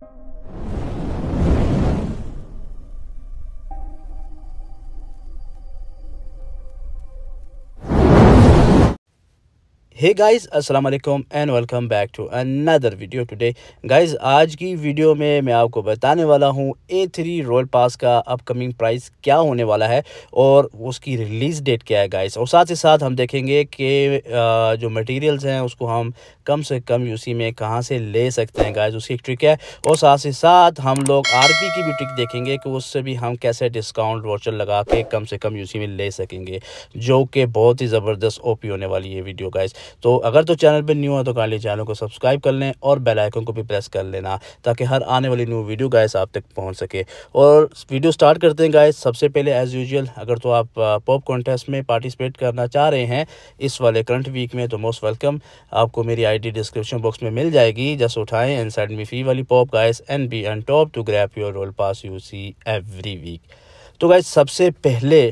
Thank you. Hey guys अस्सलाम वालेकुम and welcome back to another video today guys आज की वीडियो में मैं आपको बताने वाला हूँ ए थ्री रोल पास का अपकमिंग प्राइस क्या होने वाला है और उसकी रिलीज़ डेट क्या है गाइस और साथ ही साथ हम देखेंगे कि जो मटेरियल्स हैं उसको हम कम से कम यूसी में कहाँ से ले सकते हैं गाइज़ उसकी ट्रिक है और साथ ही साथ हम लोग आर की भी ट्रिक देखेंगे कि उससे भी हम कैसे डिस्काउंट वोचर लगा के कम से कम यूसी में ले सकेंगे जो कि बहुत ही ज़बरदस्त ओ होने वाली है वीडियो गाइज़ तो अगर तो चैनल पर न्यू हो तो काली चैनल को सब्सक्राइब कर लें और बेलाइकन को भी प्रेस कर लेना ताकि हर आने वाली न्यू वीडियो गाइस आप तक पहुँच सके और वीडियो स्टार्ट करते हैं गाइस सबसे पहले एज़ यूजल अगर तो आप पॉप कॉन्टेस्ट में पार्टिसिपेट करना चाह रहे हैं इस वाले करंट वीक में तो मोस्ट वेलकम आपको मेरी आईडी डिस्क्रिप्शन बॉक्स में मिल जाएगी जस्ट उठाएं एन साइड मी फ्री वाली pop guys N B and top to grab your roll pass you see every week तो गाइस सबसे पहले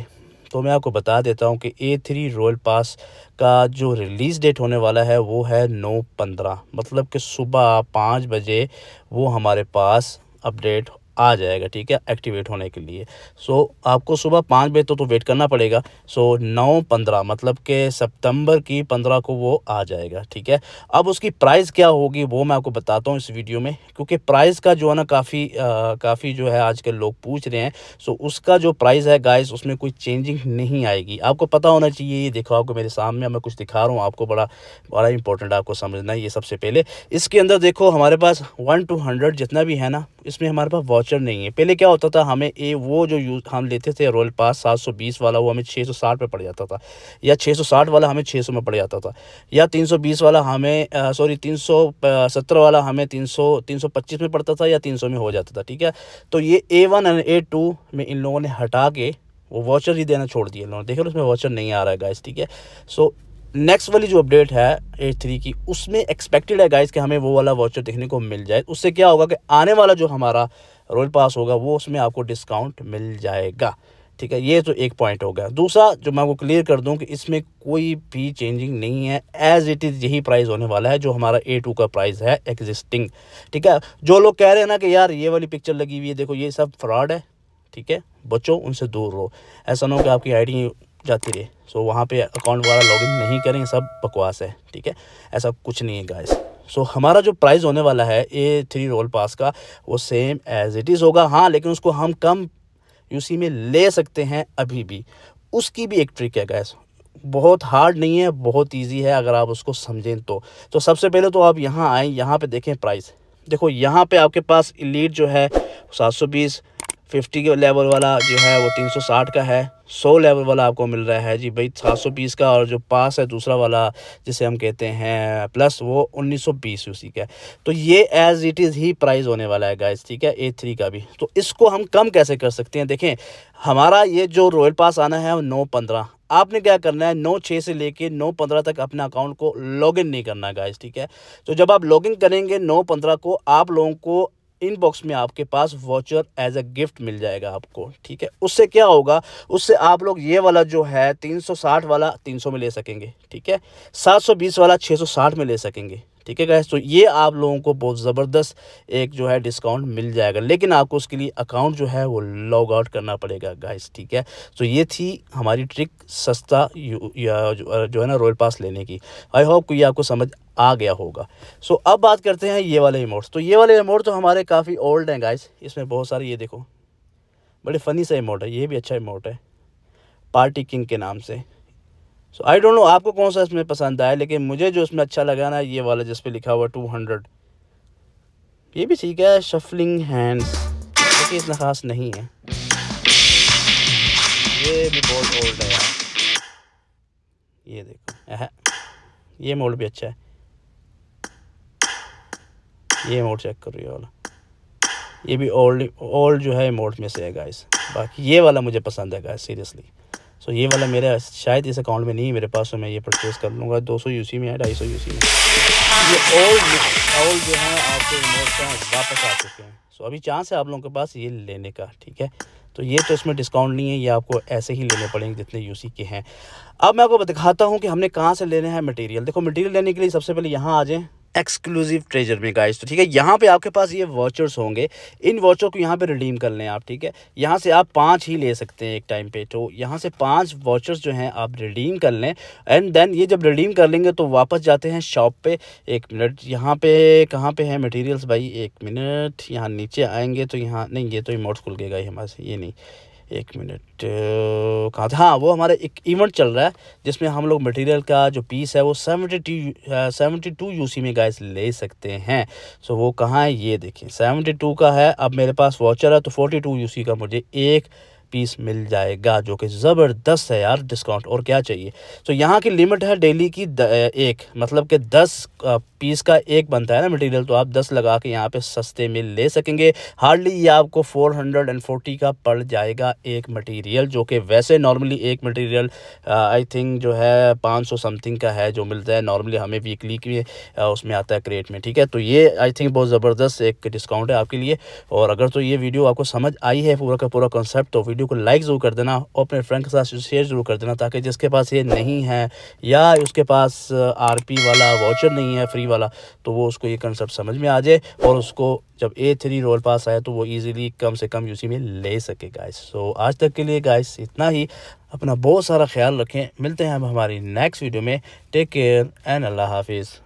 तो मैं आपको बता देता हूँ कि ए थ्री रॉयल पास का जो रिलीज़ डेट होने वाला है वो है नौ पंद्रह मतलब कि सुबह पाँच बजे वो हमारे पास अपडेट आ जाएगा ठीक है एक्टिवेट होने के लिए सो so, आपको सुबह पाँच बजे तो, तो वेट करना पड़ेगा सो so, नौ पंद्रह मतलब के सितंबर की पंद्रह को वो आ जाएगा ठीक है अब उसकी प्राइस क्या होगी वो मैं आपको बताता हूँ इस वीडियो में क्योंकि प्राइस का जो है ना काफ़ी काफ़ी जो है आजकल लोग पूछ रहे हैं सो so, उसका जो प्राइस है गाइस उसमें कोई चेंजिंग नहीं आएगी आपको पता होना चाहिए ये देखो आपको मेरे सामने मैं कुछ दिखा रहा हूँ आपको बड़ा बड़ा इंपॉर्टेंट आपको समझना है ये सबसे पहले इसके अंदर देखो हमारे पास वन टू हंड्रेड जितना भी है ना इसमें हमारे पास वॉच वाउचर नहीं है पहले क्या होता था हमें ए वो जो यूज हम लेते थे रॉयल पास 720 वाला वो हमें 660 में पड़ जाता था या 660 वाला हमें 600 में पड़ जाता था या 320 वाला हमें सॉरी 370 वाला हमें 300 325 में पड़ता था या 300 में हो जाता था ठीक है तो ये A one and A two में इन लोगों ने हटा के वो वाचर ही देना छोड़ दिया लोगों ने उसमें वाचर नहीं आ रहा है गाइस ठीक है सो नेक्स्ट वाली जो अपडेट है एट थ्री की उसमें एक्सपेक्टेड है गाइस कि हमें वो वाला वाचर देखने को मिल जाए उससे क्या होगा कि आने वाला जो हमारा रॉयल पास होगा वो उसमें आपको डिस्काउंट मिल जाएगा ठीक है ये तो एक पॉइंट हो गया दूसरा जो मैं आपको क्लियर कर दूं कि इसमें कोई भी चेंजिंग नहीं है एज इट इज़ यही प्राइस होने वाला है जो हमारा ए टू का प्राइस है एग्जिस्टिंग ठीक है जो लोग कह रहे हैं ना कि यार ये वाली पिक्चर लगी हुई है देखो ये सब फ्रॉड है ठीक है बच्चों उनसे दूर रहो ऐसा ना हो कि आपकी आईडी जाती रहे सो वहाँ पर अकाउंट वगैरह लॉगिन नहीं करें सब बकवास है ठीक है ऐसा कुछ नहीं है गाइस सो so, हमारा जो प्राइस होने वाला है ए थ्री रोल पास का वो सेम एज इट इज़ होगा हाँ लेकिन उसको हम कम यूसी में ले सकते हैं अभी भी उसकी भी एक ट्रिक है गैस बहुत हार्ड नहीं है बहुत ईजी है अगर आप उसको समझें तो तो सबसे पहले तो आप यहाँ आएँ यहाँ पर देखें प्राइस देखो यहाँ पे आपके पास इलीट जो है बीस फिफ्टी के लेवल वाला जो है वो तीन सौ साठ का है सौ लेवल वाला आपको मिल रहा है जी भाई सात सौ बीस का और जो पास है दूसरा वाला जिसे हम कहते हैं प्लस वो उन्नीस सौ बीस उसी का तो ये एज इट इज़ ही प्राइस होने वाला है गाइस ठीक है ए थ्री का भी तो इसको हम कम कैसे कर सकते हैं देखें हमारा ये जो रॉयल पास आना है नौ पंद्रह आपने क्या करना है नौ छः से लेके नौ पंद्रह तक अपने अकाउंट को लॉगिन नहीं करना गाइस ठीक है तो जब आप लॉगिन करेंगे नौ पंद्रह को आप लोगों को इनबॉक्स में आपके पास वाचर एज अ गिफ्ट मिल जाएगा आपको ठीक है उससे क्या होगा उससे आप लोग ये वाला जो है 360 वाला 300 में ले सकेंगे ठीक है 720 वाला 660 में ले सकेंगे ठीक है गैस तो ये आप लोगों को बहुत ज़बरदस्त एक जो है डिस्काउंट मिल जाएगा लेकिन आपको उसके लिए अकाउंट जो है वो लॉग आउट करना पड़ेगा गैस ठीक है तो ये थी हमारी ट्रिक सस्ता या जो है ना रॉयल पास लेने की आई होप ये आपको समझ आ गया होगा सो so, अब बात करते हैं ये वाले इमोट्स तो ये वाले इमोट तो हमारे काफ़ी ओल्ड हैं गाइस इसमें बहुत सारे ये देखो बड़े फ़नी सा इमोट है ये भी अच्छा इमोट है पार्टी किंग के नाम से सो आई डोंट नो आपको कौन सा इसमें पसंद आया लेकिन मुझे जो इसमें अच्छा लगा ना ये वाला जिस लिखा हुआ टू हंड्रेड ये भी ठीक है शफलिंग हैंड्स लेकिन इतना ख़ास नहीं है ये भी बहुत ओल्ड है ये देखो ये मोड भी अच्छा है ये मोड चेक रही ये वाला ये भी ओल्ड ओल्ड जो है मोड में से है गाइस बाकी ये वाला मुझे पसंद है गाइस सीरियसली सो ये वाला मेरा शायद इस अकाउंट में नहीं है मेरे पास तो मैं ये परचेज़ कर लूँगा दो सौ यूसी में है ढाई सौ यूसी में ये ओल्ड ओल्ड जो है आपके इमोट वापस आ चुके हैं सो अभी चांस है आप लोगों के पास ये लेने का ठीक है तो ये तो इसमें डिस्काउंट नहीं है ये आपको ऐसे ही लेने पड़ेंगे जितने यूसी के हैं अब मैं आपको दिखाता हूँ कि हमने कहाँ से लेने हैं मटेरियल देखो मटेरियल लेने के लिए सबसे पहले यहाँ आ जाएँ एक्सक्लूसिव ट्रेजर में गाइस तो ठीक है यहाँ पे आपके पास ये वॉचर्स होंगे इन वॉचों को यहाँ पे रिडीम कर लें आप ठीक है यहाँ से आप पाँच ही ले सकते हैं एक टाइम पे तो यहाँ से पाँच वॉचर्स जो हैं आप रिडीम कर लें एंड देन ये जब रिडीम कर लेंगे तो वापस जाते हैं शॉप पे एक मिनट यहाँ पे कहाँ पे है मटेरियल्स भाई एक मिनट यहाँ नीचे आएंगे तो यहाँ नहीं ये तो इमोट्स खुल गए गाई हमारे से ये नहीं एक मिनट कहाँ था हाँ वो हमारा एक इवेंट चल रहा है जिसमें हम लोग मटेरियल का जो पीस है वो seventy two seventy two U में गैस ले सकते हैं सो वो कहाँ है ये देखें सेवेंटी टू का है अब मेरे पास वॉचर है तो फोर्टी टू यू का मुझे एक पीस मिल जाएगा जो कि ज़बरदस्त है यार डिस्काउंट और क्या चाहिए तो यहाँ की लिमिट है डेली की द, एक मतलब कि दस पीस का एक बनता है ना मटेरियल तो आप दस लगा के यहाँ पे सस्ते में ले सकेंगे हार्डली ये आपको फोर हंड्रेड एंड फोर्टी का पड़ जाएगा एक मटेरियल जो कि वैसे नॉर्मली एक मटेरियल आई थिंक जो है पाँच सौ समथिंग का है जो मिलता है नॉर्मली हमें वीकली की उसमें आता है क्रेट में ठीक है तो ये आई थिंक बहुत ज़बरदस्त एक डिस्काउंट है आपके लिए और अगर तो ये वीडियो आपको समझ आई है पूरा का पूरा कॉन्सेप्ट तो वीडियो वीडियो को लाइक ज़रूर कर देना और अपने फ्रेंड के साथ शेयर ज़रूर कर देना ताकि जिसके पास ये नहीं है या उसके पास पी वाला वाचर नहीं है फ्री वाला तो वो उसको ये कंसेप्ट समझ में आ जाए और उसको जब ए थ्री रोल पास आए तो वो ईजिली कम से कम यूसी में ले सके गाइस सो so, आज तक के लिए गाइस इतना ही अपना बहुत सारा ख्याल रखें मिलते हैं हम हमारी नेक्स्ट वीडियो में टेक केयर एंड अल्लाह हाफिज़